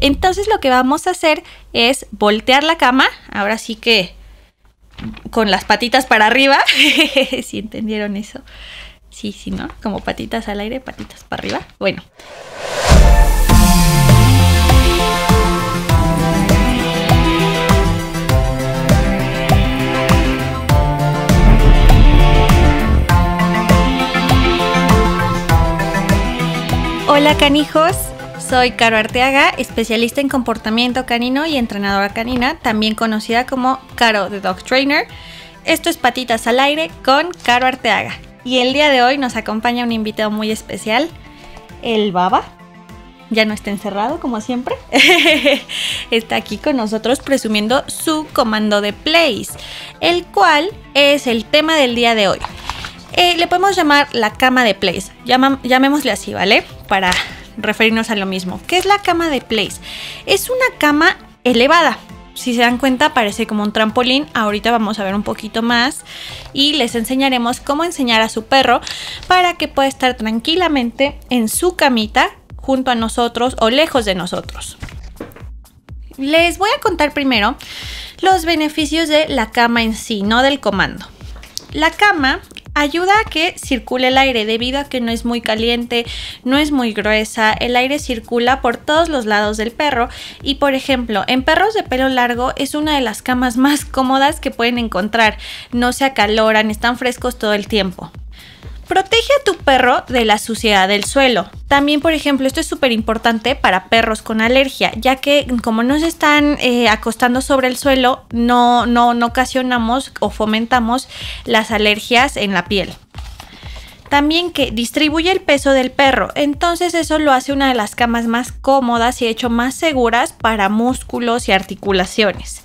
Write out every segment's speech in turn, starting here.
Entonces lo que vamos a hacer es voltear la cama, ahora sí que con las patitas para arriba, si entendieron eso. Sí, sí, ¿no? Como patitas al aire, patitas para arriba. Bueno. Hola canijos, soy Caro Arteaga, especialista en comportamiento canino y entrenadora canina, también conocida como Caro the Dog Trainer. Esto es Patitas al Aire con Caro Arteaga. Y el día de hoy nos acompaña un invitado muy especial, el Baba. Ya no está encerrado como siempre. está aquí con nosotros presumiendo su comando de Place, el cual es el tema del día de hoy. Eh, le podemos llamar la cama de Place. llamémosle así, ¿vale? Para referirnos a lo mismo. que es la cama de Place? Es una cama elevada. Si se dan cuenta, parece como un trampolín. Ahorita vamos a ver un poquito más y les enseñaremos cómo enseñar a su perro para que pueda estar tranquilamente en su camita junto a nosotros o lejos de nosotros. Les voy a contar primero los beneficios de la cama en sí, no del comando. La cama ayuda a que circule el aire debido a que no es muy caliente, no es muy gruesa, el aire circula por todos los lados del perro y por ejemplo en perros de pelo largo es una de las camas más cómodas que pueden encontrar, no se acaloran, están frescos todo el tiempo. Protege a tu perro de la suciedad del suelo. También, por ejemplo, esto es súper importante para perros con alergia, ya que como no se están eh, acostando sobre el suelo, no, no, no ocasionamos o fomentamos las alergias en la piel. También que distribuye el peso del perro, entonces eso lo hace una de las camas más cómodas y hecho más seguras para músculos y articulaciones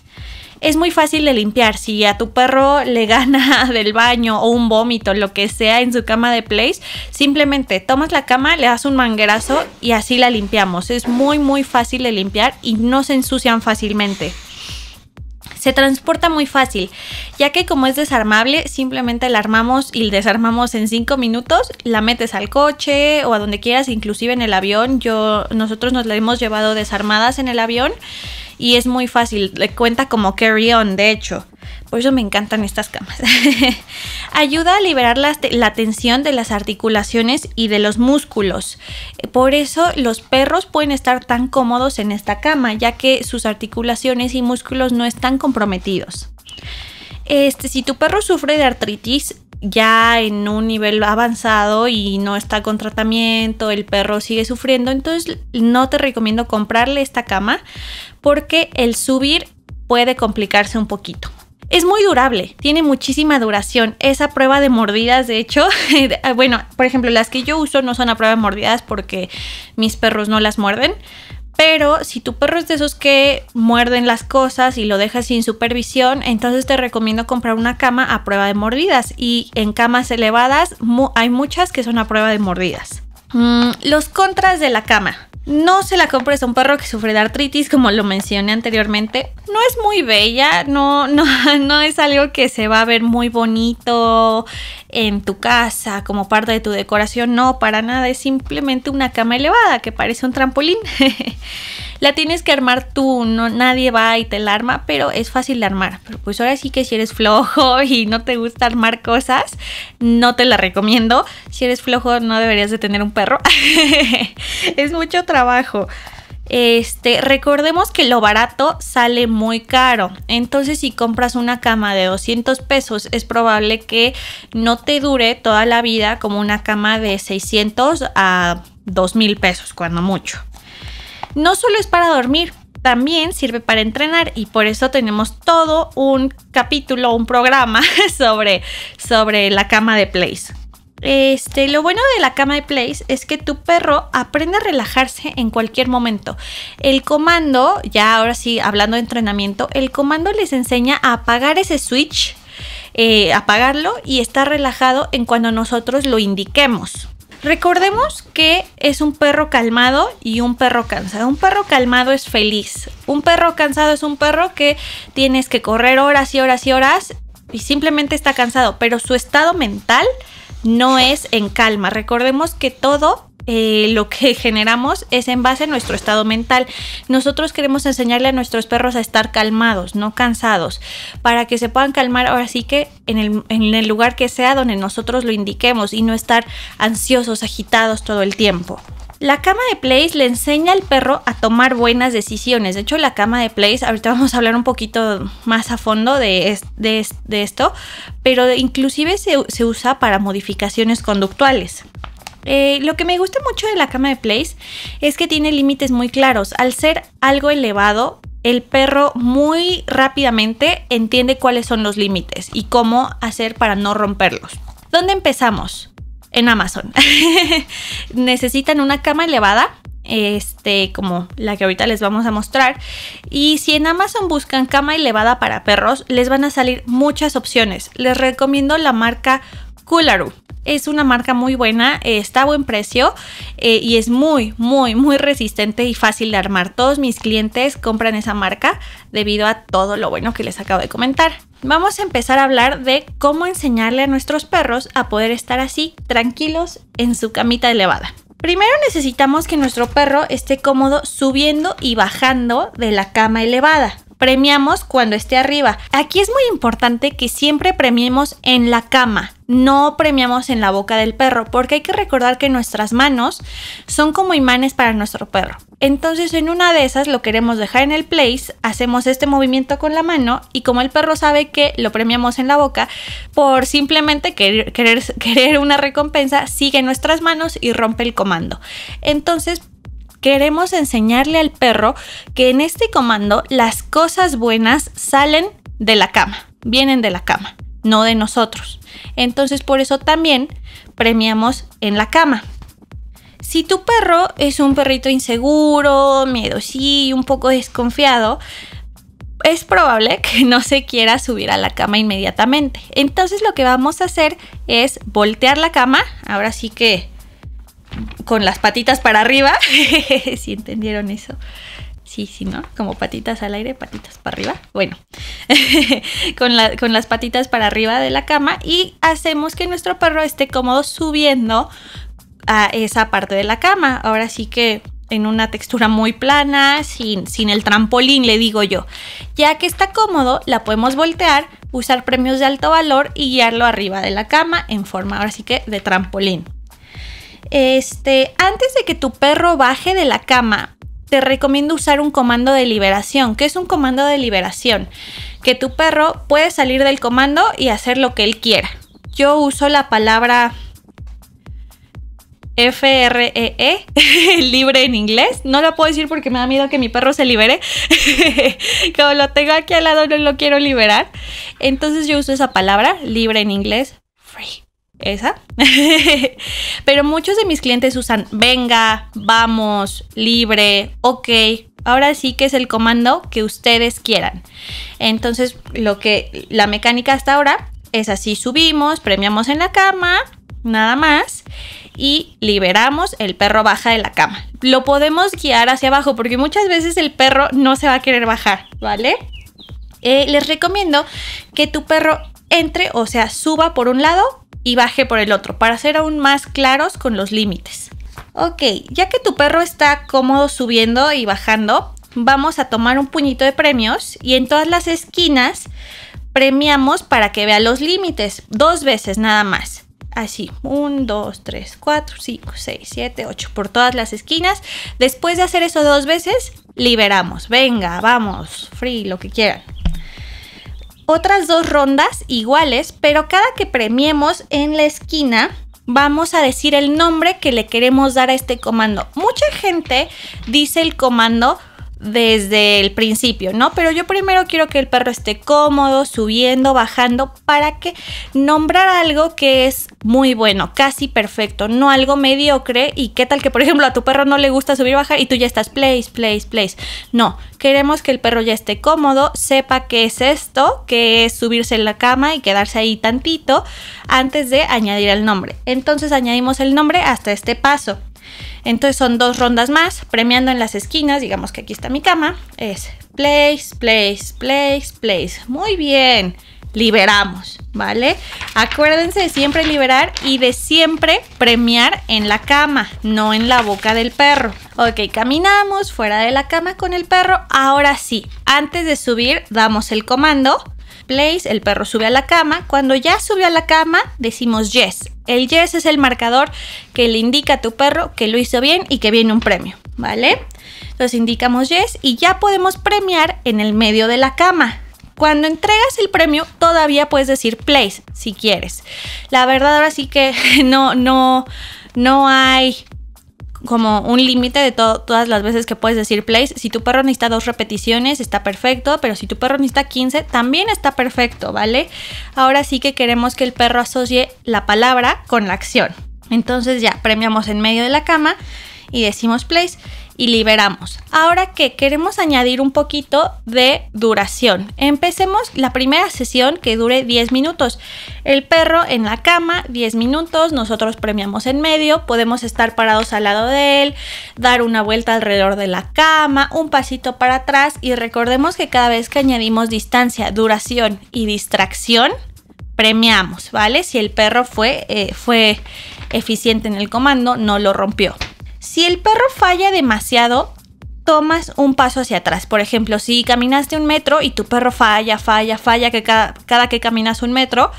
es muy fácil de limpiar. Si a tu perro le gana del baño o un vómito, lo que sea en su cama de place, simplemente tomas la cama, le das un manguerazo y así la limpiamos. Es muy muy fácil de limpiar y no se ensucian fácilmente. Se transporta muy fácil, ya que como es desarmable, simplemente la armamos y desarmamos en 5 minutos, la metes al coche o a donde quieras, inclusive en el avión. Yo, nosotros nos la hemos llevado desarmadas en el avión y es muy fácil, le cuenta como carry-on, de hecho. Por eso me encantan estas camas. Ayuda a liberar la, tensión de las articulaciones y de los músculos. Eh, por eso los perros pueden estar tan cómodos en esta cama, ya que sus articulaciones y músculos no están comprometidos. Este, si tu perro sufre de artritis, ya en un nivel avanzado y no está con tratamiento, el perro sigue sufriendo, entonces no te recomiendo comprarle esta cama porque el subir puede complicarse un poquito. Es muy durable, tiene muchísima duración. Esa prueba de mordidas, de hecho, ah, bueno, por ejemplo, las que yo uso no son a prueba de mordidas porque mis perros no las muerden, pero si tu perro es de esos que muerden las cosas y lo dejas sin supervisión, entonces te recomiendo comprar una cama a prueba de mordidas. Y en camas elevadas hay muchas que son a prueba de mordidas. Mm, los contras de la cama. No se la compres a un perro que sufre de artritis, como lo mencioné anteriormente. No es muy bella, no, no, no es algo que se va a ver muy bonito en tu casa como parte de tu decoración. No, para nada, es simplemente una cama elevada que parece un trampolín. La tienes que armar tú, no, nadie va y te la arma, pero es fácil de armar. Pero pues ahora sí que si eres flojo y no te gusta armar cosas, no te la recomiendo. Si eres flojo no deberías de tener un perro. es mucho trabajo. Este, recordemos que lo barato sale muy caro. Entonces, si compras una cama de 200 pesos, es probable que no te dure toda la vida como una cama de 600 a 2000 pesos, cuando mucho. No solo es para dormir, también sirve para entrenar y por eso tenemos todo un capítulo, un programa sobre, sobre la cama de Place. Este, lo bueno de la cama de Place es que tu perro aprende a relajarse en cualquier momento. El comando, ya ahora sí hablando de entrenamiento, el comando les enseña a apagar ese switch, eh, apagarlo y estar relajado en cuando nosotros lo indiquemos. Recordemos que es un perro calmado y un perro cansado. Un perro calmado es feliz. Un perro cansado es un perro que tienes que correr horas y horas y horas y simplemente está cansado, pero su estado mental no es en calma. Recordemos que todo eh, lo que generamos es en base a nuestro estado mental. Nosotros queremos enseñarle a nuestros perros a estar calmados, no cansados, para que se puedan calmar ahora sí que en el, lugar que sea donde nosotros lo indiquemos y no estar ansiosos, agitados todo el tiempo. La cama de Place le enseña al perro a tomar buenas decisiones. De hecho, la cama de Place, ahorita vamos a hablar un poquito más a fondo de, esto, pero inclusive se usa para modificaciones conductuales. Eh, lo que me gusta mucho de la cama de Place es que tiene límites muy claros. Al ser algo elevado, el perro muy rápidamente entiende cuáles son los límites y cómo hacer para no romperlos. ¿Dónde empezamos? En Amazon. Necesitan una cama elevada, este, como la que ahorita les vamos a mostrar. Y si en Amazon buscan cama elevada para perros, les van a salir muchas opciones. Les recomiendo la marca Kularu Es una marca muy buena, eh, está a buen precio eh, y es muy, muy, muy resistente y fácil de armar. Todos mis clientes compran esa marca debido a todo lo bueno que les acabo de comentar. Vamos a empezar a hablar de cómo enseñarle a nuestros perros a poder estar así, tranquilos, en su camita elevada. Primero necesitamos que nuestro perro esté cómodo subiendo y bajando de la cama elevada. Premiamos cuando esté arriba. Aquí es muy importante que siempre premiemos en la cama, no premiamos en la boca del perro, porque hay que recordar que nuestras manos son como imanes para nuestro perro. Entonces en una de esas lo queremos dejar en el place, hacemos este movimiento con la mano y como el perro sabe que lo premiamos en la boca, por simplemente querer, querer, querer una recompensa, sigue nuestras manos y rompe el comando. Entonces queremos enseñarle al perro que en este comando las cosas buenas salen de la cama, vienen de la cama, no de nosotros. Entonces por eso también premiamos en la cama. Si tu perro es un perrito inseguro, sí, un poco desconfiado, es probable que no se quiera subir a la cama inmediatamente. Entonces lo que vamos a hacer es voltear la cama, ahora sí que con las patitas para arriba, si entendieron eso sí, sí, ¿no? Como patitas al aire, patitas para arriba. Bueno, con, las patitas para arriba de la cama y hacemos que nuestro perro esté cómodo subiendo a esa parte de la cama. Ahora sí que en una textura muy plana, sin, el trampolín, le digo yo. Ya que está cómodo, la podemos voltear, usar premios de alto valor y guiarlo arriba de la cama en forma ahora sí que de trampolín. Este, antes de que tu perro baje de la cama, te recomiendo usar un comando de liberación. ¿Qué es un comando de liberación? Que tu perro puede salir del comando y hacer lo que él quiera. Yo uso la palabra FREE, e, libre en inglés. No la puedo decir porque me da miedo que mi perro se libere. Como lo tengo aquí al lado, no lo quiero liberar. Entonces yo uso esa palabra, libre en inglés, free esa. Pero muchos de mis clientes usan venga, vamos, libre, ok. Ahora sí que es el comando que ustedes quieran. Entonces, lo que la mecánica hasta ahora es así: subimos, premiamos en la cama, nada más y liberamos, el perro baja de la cama. Lo podemos guiar hacia abajo porque muchas veces el perro no se va a querer bajar, ¿vale? Eh, les recomiendo que tu perro entre, o sea, suba por un lado y baje por el otro, para ser aún más claros con los límites. Ok, ya que tu perro está cómodo subiendo y bajando, vamos a tomar un puñito de premios y en todas las esquinas premiamos para que vea los límites, dos veces nada más. Así, 1, 2, 3, 4, 5, 6, 7, 8, por todas las esquinas. Después de hacer eso dos veces, liberamos. Venga, vamos, free, lo que quieran otras dos rondas iguales, pero cada que premiemos en la esquina vamos a decir el nombre que le queremos dar a este comando. Mucha gente dice el comando desde el principio, ¿no? Pero yo primero quiero que el perro esté cómodo, subiendo, bajando, para que nombrar algo que es muy bueno, casi perfecto, no algo mediocre y qué tal que, por ejemplo, a tu perro no le gusta subir, bajar y tú ya estás place, place, place. No, queremos que el perro ya esté cómodo, sepa qué es esto, que es subirse en la cama y quedarse ahí tantito antes de añadir el nombre. Entonces añadimos el nombre hasta este paso. Entonces son dos rondas más, premiando en las esquinas, digamos que aquí está mi cama, es place, place, place, place. Muy bien, liberamos, ¿vale? Acuérdense de siempre liberar y de siempre premiar en la cama, no en la boca del perro. Ok, caminamos fuera de la cama con el perro. Ahora sí, antes de subir damos el comando place, el perro sube a la cama. Cuando ya subió a la cama, decimos yes. El yes es el marcador que le indica a tu perro que lo hizo bien y que viene un premio, ¿vale? Entonces indicamos yes y ya podemos premiar en el medio de la cama. Cuando entregas el premio, todavía puedes decir place si quieres. La verdad, ahora sí que no, no, no hay como un límite de todas las veces que puedes decir place Si tu perro necesita dos repeticiones, está perfecto, pero si tu perro necesita 15, también está perfecto, ¿vale? Ahora sí que queremos que el perro asocie la palabra con la acción. Entonces ya premiamos en medio de la cama y decimos place y liberamos. Ahora que queremos añadir un poquito de duración. Empecemos la primera sesión que dure 10 minutos. El perro en la cama, 10 minutos, nosotros premiamos en medio, podemos estar parados al lado de él, dar una vuelta alrededor de la cama, un pasito para atrás y recordemos que cada vez que añadimos distancia, duración y distracción, premiamos, ¿vale? Si el perro fue, eh, fue eficiente en el comando, no lo rompió. Si el perro falla demasiado, tomas un paso hacia atrás. Por ejemplo, si caminaste un metro y tu perro falla, falla, falla, que cada, que caminas un metro,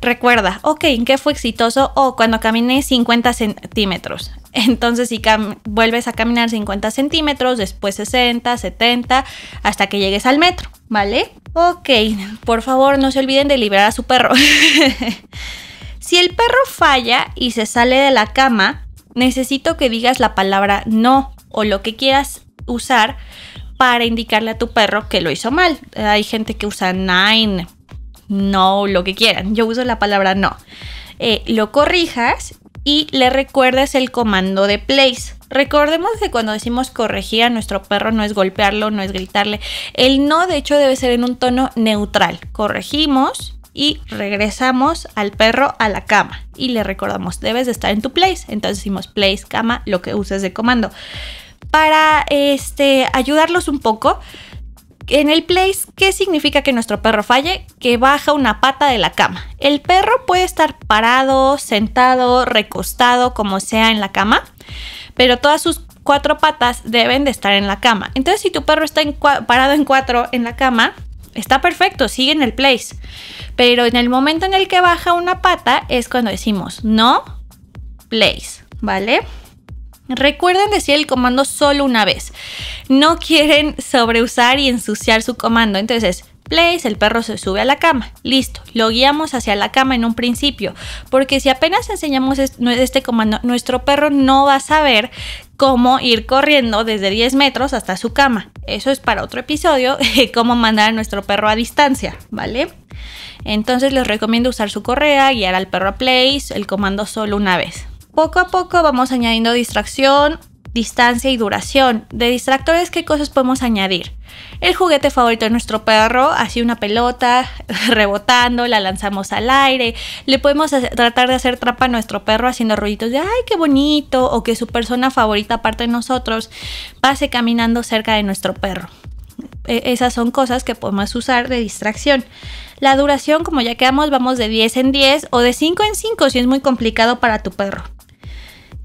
recuerda, ok, ¿en qué fue exitoso? O cuando caminé 50 centímetros. Entonces, si vuelves a caminar 50 centímetros, después 60, 70, hasta que llegues al metro, ¿vale? Ok, por favor, no se olviden de liberar a su perro. si el perro falla y se sale de la cama, necesito que digas la palabra no o lo que quieras usar para indicarle a tu perro que lo hizo mal. Hay gente que usa nine, no, lo que quieran. Yo uso la palabra no. Eh, lo corrijas y le recuerdes el comando de place. Recordemos que cuando decimos corregir a nuestro perro no es golpearlo, no es gritarle. El no, de hecho, debe ser en un tono neutral. Corregimos y regresamos al perro a la cama y le recordamos, debes de estar en tu place. Entonces decimos place, cama, lo que uses de comando. Para este, ayudarlos un poco, en el place, ¿qué significa que nuestro perro falle? Que baja una pata de la cama. El perro puede estar parado, sentado, recostado, como sea en la cama, pero todas sus cuatro patas deben de estar en la cama. Entonces, si tu perro está parado en cuatro en la cama, está perfecto, sigue en el place. Pero en el momento en el que baja una pata es cuando decimos no place, ¿vale? Recuerden decir el comando solo una vez. No quieren sobreusar y ensuciar su comando. Entonces, Place, el perro se sube a la cama. Listo, lo guiamos hacia la cama en un principio, porque si apenas enseñamos este comando, nuestro perro no va a saber cómo ir corriendo desde 10 metros hasta su cama. Eso es para otro episodio, cómo mandar a nuestro perro a distancia, ¿vale? Entonces les recomiendo usar su correa, guiar al perro a place, el comando solo una vez. Poco a poco vamos añadiendo distracción, distancia y duración. De distractores, ¿qué cosas podemos añadir? El juguete favorito de nuestro perro, así una pelota rebotando, la lanzamos al aire. Le podemos tratar de hacer trapa a nuestro perro haciendo rollitos de ay, qué bonito, o que su persona favorita, aparte de nosotros, pase caminando cerca de nuestro perro. E, esas son cosas que podemos usar de distracción. La duración, como ya quedamos, vamos de 10 en 10 o de 5 en 5 si es muy complicado para tu perro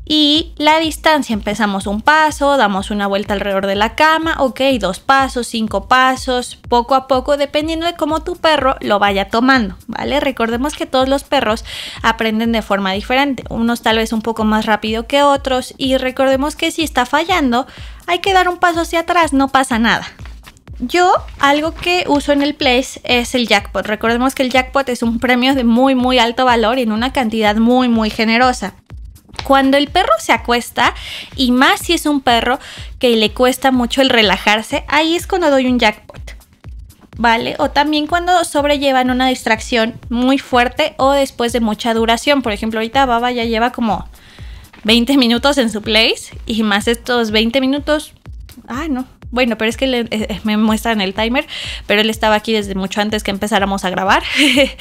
y la distancia. Empezamos un paso, damos una vuelta alrededor de la cama, ok, dos pasos, cinco pasos, poco a poco, dependiendo de cómo tu perro lo vaya tomando, ¿vale? Recordemos que todos los perros aprenden de forma diferente, unos tal vez un poco más rápido que otros y recordemos que si está fallando, hay que dar un paso hacia atrás, no pasa nada. Yo algo que uso en el Place es el jackpot. Recordemos que el jackpot es un premio de muy muy alto valor y en una cantidad muy muy generosa. Cuando el perro se acuesta, y más si es un perro que le cuesta mucho el relajarse, ahí es cuando doy un jackpot. ¿vale? O también cuando sobrellevan una distracción muy fuerte o después de mucha duración. Por ejemplo, ahorita Baba ya lleva como 20 minutos en su place y más estos 20 minutos. Ah, no, bueno, pero es que eh, me muestran el timer, pero él estaba aquí desde mucho antes que empezáramos a grabar.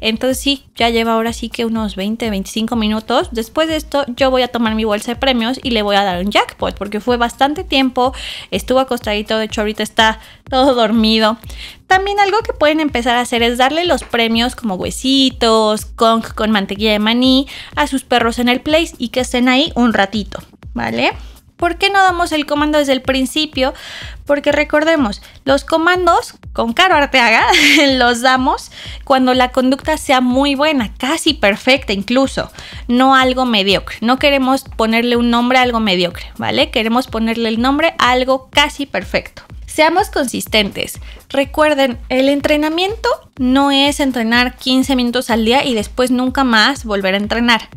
Entonces sí, ya lleva ahora sí que unos 20, 25 minutos. Después de esto yo voy a tomar mi bolsa de premios y le voy a dar un jackpot porque fue bastante tiempo, estuvo acostadito, de hecho ahorita está todo dormido. También algo que pueden empezar a hacer es darle los premios como huesitos, con mantequilla de maní a sus perros en el place y que estén ahí un ratito, ¿vale? ¿Por qué no damos el comando desde el principio? Porque recordemos, los comandos con Caro Arteaga los damos cuando la conducta sea muy buena, casi perfecta incluso, no algo mediocre. No queremos ponerle un nombre a algo mediocre, ¿vale? Queremos ponerle el nombre a algo casi perfecto. Seamos consistentes. Recuerden, el entrenamiento no es entrenar 15 minutos al día y después nunca más volver a entrenar.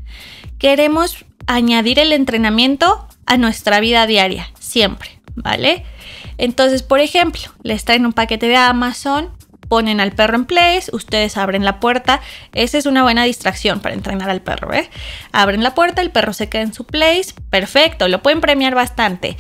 Queremos añadir el entrenamiento a nuestra vida diaria, siempre, ¿vale? Entonces, por ejemplo, les traen un paquete de Amazon ponen al perro en place, ustedes abren la puerta. Esa es una buena distracción para entrenar al perro. ¿eh? Abren la puerta, el perro se queda en su place. Perfecto, lo pueden premiar bastante.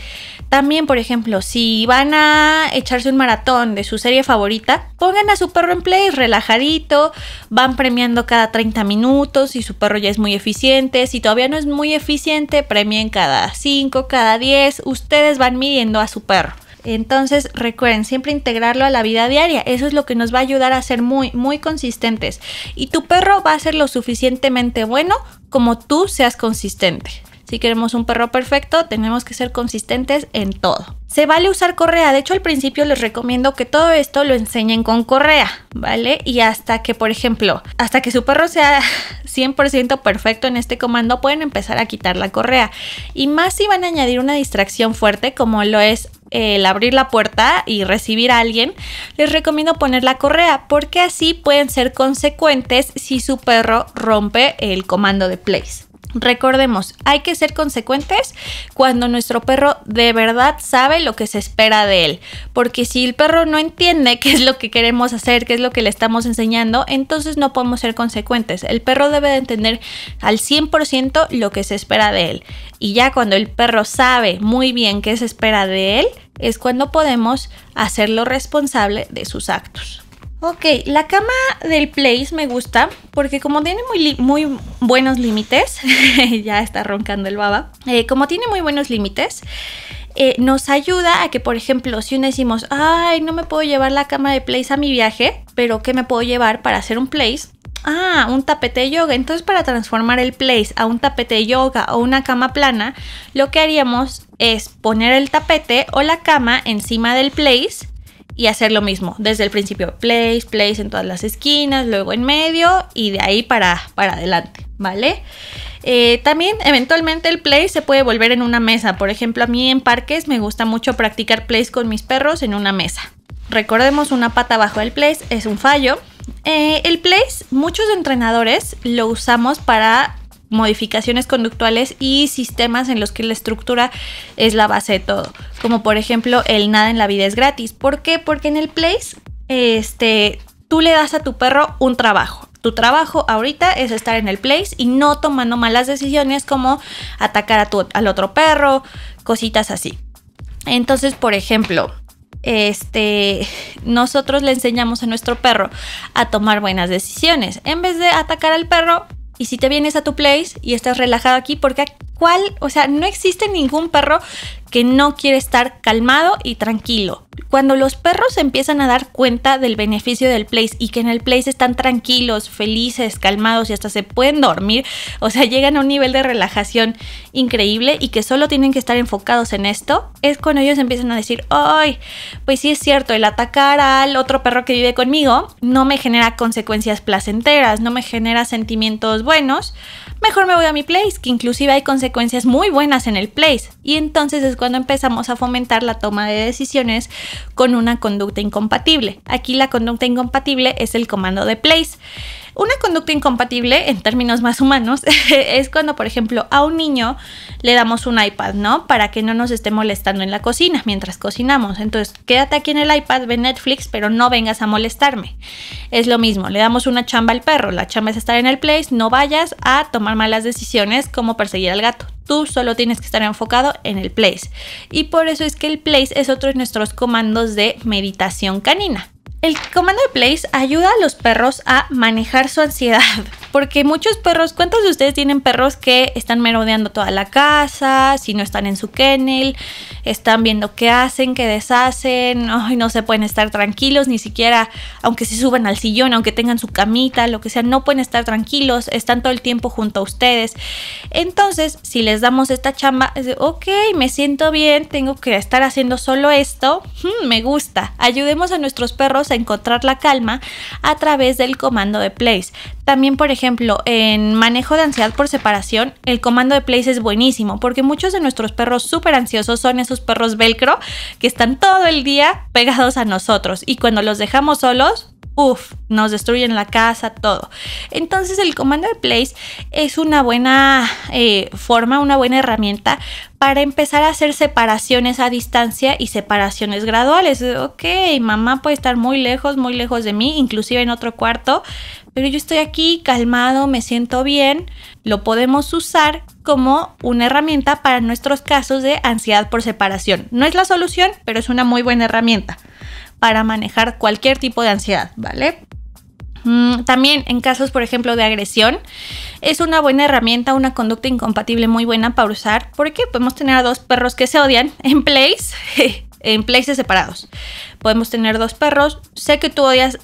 También, por ejemplo, si van a echarse un maratón de su serie favorita, pongan a su perro en place relajadito, van premiando cada 30 minutos, si su perro ya es muy eficiente, si todavía no es muy eficiente, premien cada 5, cada 10, ustedes van midiendo a su perro. Entonces, recuerden, siempre integrarlo a la vida diaria. Eso es lo que nos va a ayudar a ser muy, muy consistentes. Y tu perro va a ser lo suficientemente bueno como tú seas consistente. Si queremos un perro perfecto, tenemos que ser consistentes en todo. Se vale usar correa, de hecho al principio les recomiendo que todo esto lo enseñen con correa, ¿vale? Y hasta que, por ejemplo, hasta que su perro sea 100% perfecto en este comando, pueden empezar a quitar la correa. Y más si van a añadir una distracción fuerte como lo es el abrir la puerta y recibir a alguien, les recomiendo poner la correa porque así pueden ser consecuentes si su perro rompe el comando de place. Recordemos, hay que ser consecuentes cuando nuestro perro de verdad sabe lo que se espera de él, porque si el perro no entiende qué es lo que queremos hacer, qué es lo que le estamos enseñando, entonces no podemos ser consecuentes. El perro debe de entender al 100% lo que se espera de él. Y ya cuando el perro sabe muy bien qué se espera de él, es cuando podemos hacerlo responsable de sus actos. Ok, la cama del Place me gusta porque como tiene muy, buenos límites, ya está roncando el baba, eh, como tiene muy buenos límites, eh, nos ayuda a que, por ejemplo, si uno decimos, ay, no me puedo llevar la cama de Place a mi viaje, pero ¿qué me puedo llevar para hacer un Place? Ah, un tapete de yoga. Entonces, para transformar el place a un tapete de yoga o una cama plana, lo que haríamos es poner el tapete o la cama encima del place y hacer lo mismo. Desde el principio, place, place en todas las esquinas, luego en medio y de ahí para, para adelante, ¿vale? Eh, también eventualmente el place se puede volver en una mesa. Por ejemplo, a mí en parques me gusta mucho practicar place con mis perros en una mesa. Recordemos, una pata bajo el place es un fallo. Eh, el place, muchos entrenadores lo usamos para modificaciones conductuales y sistemas en los que la estructura es la base de todo. Como por ejemplo el nada en la vida es gratis. ¿Por qué? Porque en el place, este, tú le das a tu perro un trabajo. Tu trabajo ahorita es estar en el place y no tomando malas decisiones como atacar a al otro perro, cositas así. Entonces, por ejemplo, este, nosotros le enseñamos a nuestro perro a tomar buenas decisiones. En vez de atacar al perro, y si te vienes a tu place y estás relajado aquí, porque ¿cuál? O sea, no existe ningún perro que no quiere estar calmado y tranquilo. Cuando los perros empiezan a dar cuenta del beneficio del place y que en el place están tranquilos, felices, calmados y hasta se pueden dormir, o sea, llegan a un nivel de relajación increíble y que solo tienen que estar enfocados en esto, es cuando ellos empiezan a decir, ¡ay! Pues sí es cierto, el atacar al otro perro que vive conmigo no me genera consecuencias placenteras, no me genera sentimientos buenos, mejor me voy a mi place, que inclusive hay consecuencias muy buenas en el place. Y entonces es cuando empezamos a fomentar la toma de decisiones con una conducta incompatible. Aquí la conducta incompatible es el comando de place. Una conducta incompatible, en términos más humanos, es cuando, por ejemplo, a un niño le damos un iPad, ¿no? Para que no nos esté molestando en la cocina mientras cocinamos. Entonces, quédate aquí en el iPad, ve Netflix, pero no vengas a molestarme. Es lo mismo, le damos una chamba al perro. La chamba es estar en el place, no vayas a tomar malas decisiones como perseguir al gato. Tú solo tienes que estar enfocado en el place. Y por eso es que el place es otro de nuestros comandos de meditación canina. El comando de Place ayuda a los perros a manejar su ansiedad, porque muchos perros, ¿cuántos de ustedes tienen perros que están merodeando toda la casa, si no están en su kennel, están viendo qué hacen, qué deshacen, no se pueden estar tranquilos, ni siquiera, aunque se suban al sillón, aunque tengan su camita, lo que sea, no pueden estar tranquilos, están todo el tiempo junto a ustedes. Entonces, si les damos esta chamba, es de, ok, me siento bien, tengo que estar haciendo solo esto, hmm, me gusta, ayudemos a nuestros perros a encontrar la calma a través del comando de place. También, por ejemplo, en manejo de ansiedad por separación, el comando de place es buenísimo porque muchos de nuestros perros súper ansiosos son esos perros velcro que están todo el día pegados a nosotros y cuando los dejamos solos Uf, nos destruyen la casa, todo. Entonces el Commander Place es una buena eh, forma, una buena herramienta para empezar a hacer separaciones a distancia y separaciones graduales. Ok, mamá puede estar muy lejos, muy lejos de mí, inclusive en otro cuarto, pero yo estoy aquí calmado, me siento bien, lo podemos usar como una herramienta para nuestros casos de ansiedad por separación. No es la solución, pero es una muy buena herramienta para manejar cualquier tipo de ansiedad, ¿vale? Mm, también en casos, por ejemplo, de agresión, es una buena herramienta, una conducta incompatible muy buena para usar, porque podemos tener a dos perros que se odian en plays, en places separados. Podemos tener dos perros, sé que tú odias,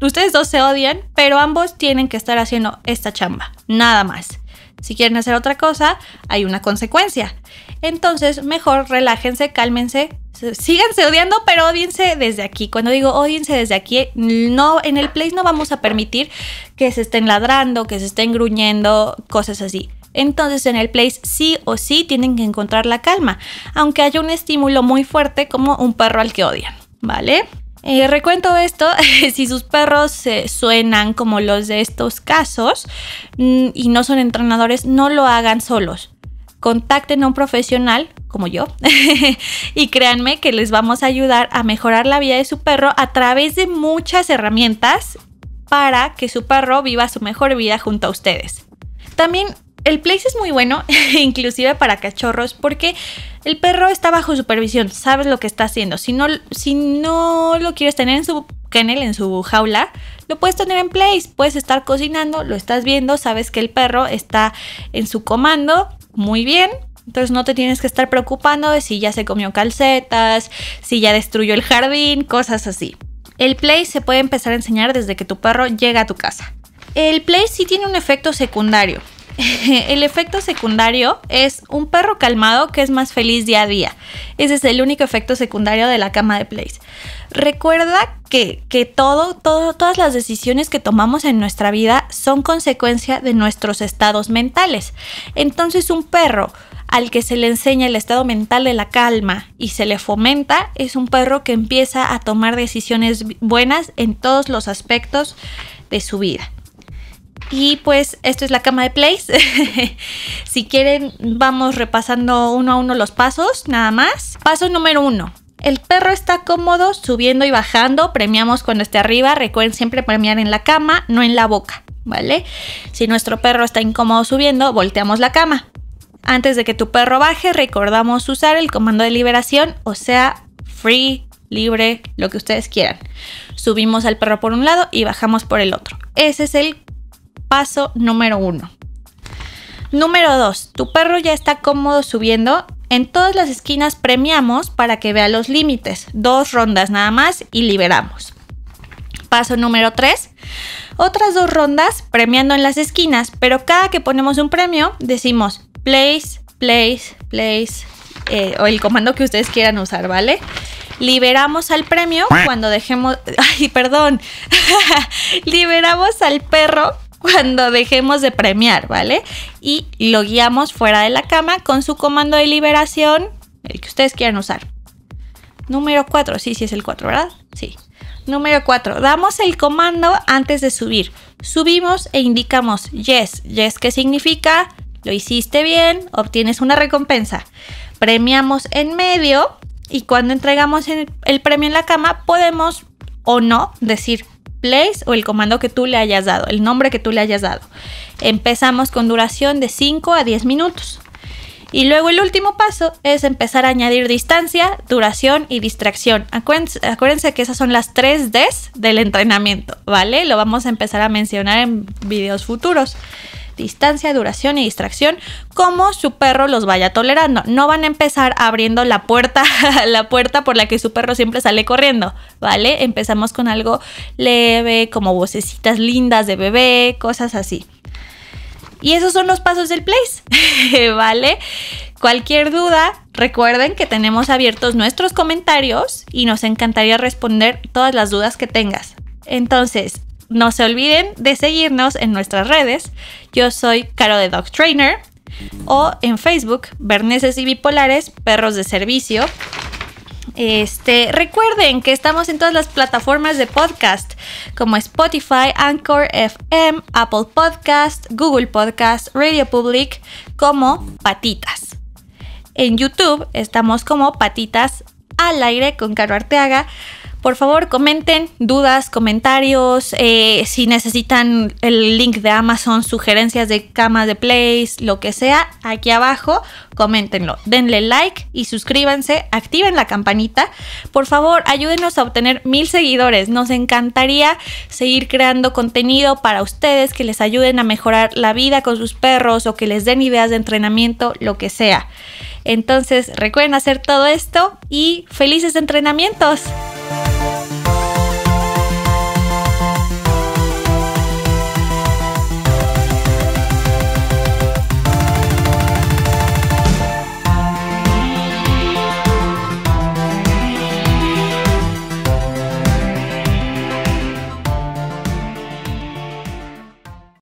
ustedes dos se odian, pero ambos tienen que estar haciendo esta chamba, nada más. Si quieren hacer otra cosa, hay una consecuencia. Entonces, mejor relájense, cálmense, síganse odiando, pero odiense desde aquí. Cuando digo odiense desde aquí, no, en el place no vamos a permitir que se estén ladrando, que se estén gruñendo, cosas así. Entonces en el place sí o sí tienen que encontrar la calma, aunque haya un estímulo muy fuerte como un perro al que odian, ¿vale? Eh, recuento esto, si sus perros se suenan como los de estos casos mm, y no son entrenadores, no lo hagan solos. Contacten a un profesional como yo y créanme que les vamos a ayudar a mejorar la vida de su perro a través de muchas herramientas para que su perro viva su mejor vida junto a ustedes. También el Place es muy bueno, inclusive para cachorros, porque el perro está bajo supervisión, sabes lo que está haciendo. Si no, si no lo quieres tener en su kennel, en su jaula, lo puedes tener en Place. Puedes estar cocinando, lo estás viendo, sabes que el perro está en su comando, muy bien, entonces no te tienes que estar preocupando de si ya se comió calcetas, si ya destruyó el jardín, cosas así. El place se puede empezar a enseñar desde que tu perro llega a tu casa. El place sí tiene un efecto secundario. el efecto secundario es un perro calmado que es más feliz día a día. Ese es el único efecto secundario de la cama de Place. Recuerda que, todas las decisiones que tomamos en nuestra vida son consecuencia de nuestros estados mentales. Entonces un perro al que se le enseña el estado mental de la calma y se le fomenta es un perro que empieza a tomar decisiones buenas en todos los aspectos de su vida. Y pues esto es la cama de Place. si quieren, vamos repasando uno a uno los pasos, nada más. Paso número uno. El perro está cómodo subiendo y bajando. Premiamos cuando esté arriba. Recuerden siempre premiar en la cama, no en la boca. ¿Vale? Si nuestro perro está incómodo subiendo, volteamos la cama. Antes de que tu perro baje, recordamos usar el comando de liberación, o sea, free, libre, lo que ustedes quieran. Subimos al perro por un lado y bajamos por el otro. Ese es el Paso número uno. Número dos. Tu perro ya está cómodo subiendo. En todas las esquinas premiamos para que vea los límites. Dos rondas nada más y liberamos. Paso número tres. Otras dos rondas premiando en las esquinas, pero cada que ponemos un premio decimos place, place, place eh, o el comando que ustedes quieran usar, ¿vale? liberamos al premio cuando dejemos, ay, perdón, liberamos al perro cuando dejemos de premiar, ¿vale? Y lo guiamos fuera de la cama con su comando de liberación, el que ustedes quieran usar. Número 4, sí, sí es el 4, ¿verdad? Sí. Número 4, damos el comando antes de subir. Subimos e indicamos yes. Yes, ¿qué significa? Lo hiciste bien, obtienes una recompensa. Premiamos en medio y cuando entregamos el premio en la cama podemos o no decir place o el comando que tú le hayas dado, el nombre que tú le hayas dado. Empezamos con duración de 5 a 10 minutos. Y luego el último paso es empezar a añadir distancia, duración y distracción. Acuérdense, que esas son las 3 Ds del entrenamiento, ¿vale? Lo vamos a empezar a mencionar en videos futuros distancia, duración y distracción, como su perro los vaya tolerando. No van a empezar abriendo la puerta, la puerta por la que su perro siempre sale corriendo, ¿vale? Empezamos con algo leve, como vocecitas lindas de bebé, cosas así. Y esos son los pasos del place, ¿vale? Cualquier duda, recuerden que tenemos abiertos nuestros comentarios y nos encantaría responder todas las dudas que tengas. Entonces, no se olviden de seguirnos en nuestras redes. Yo soy Caro de Dog Trainer o en Facebook, Berneses y Bipolares, Perros de Servicio. Este, recuerden que estamos en todas las plataformas de podcast como Spotify, Anchor FM, Apple Podcast, Google Podcast, Radio Public como Patitas. En YouTube estamos como Patitas al aire con Caro Arteaga. Por favor, comenten dudas, comentarios, eh, si necesitan el link de Amazon, sugerencias de camas de place, lo que sea, aquí abajo, coméntenlo. Denle like y suscríbanse, activen la campanita. Por favor, ayúdenos a obtener mil seguidores. Nos encantaría seguir creando contenido para ustedes que les ayuden a mejorar la vida con sus perros o que les den ideas de entrenamiento, lo que sea. Entonces, recuerden hacer todo esto y felices entrenamientos.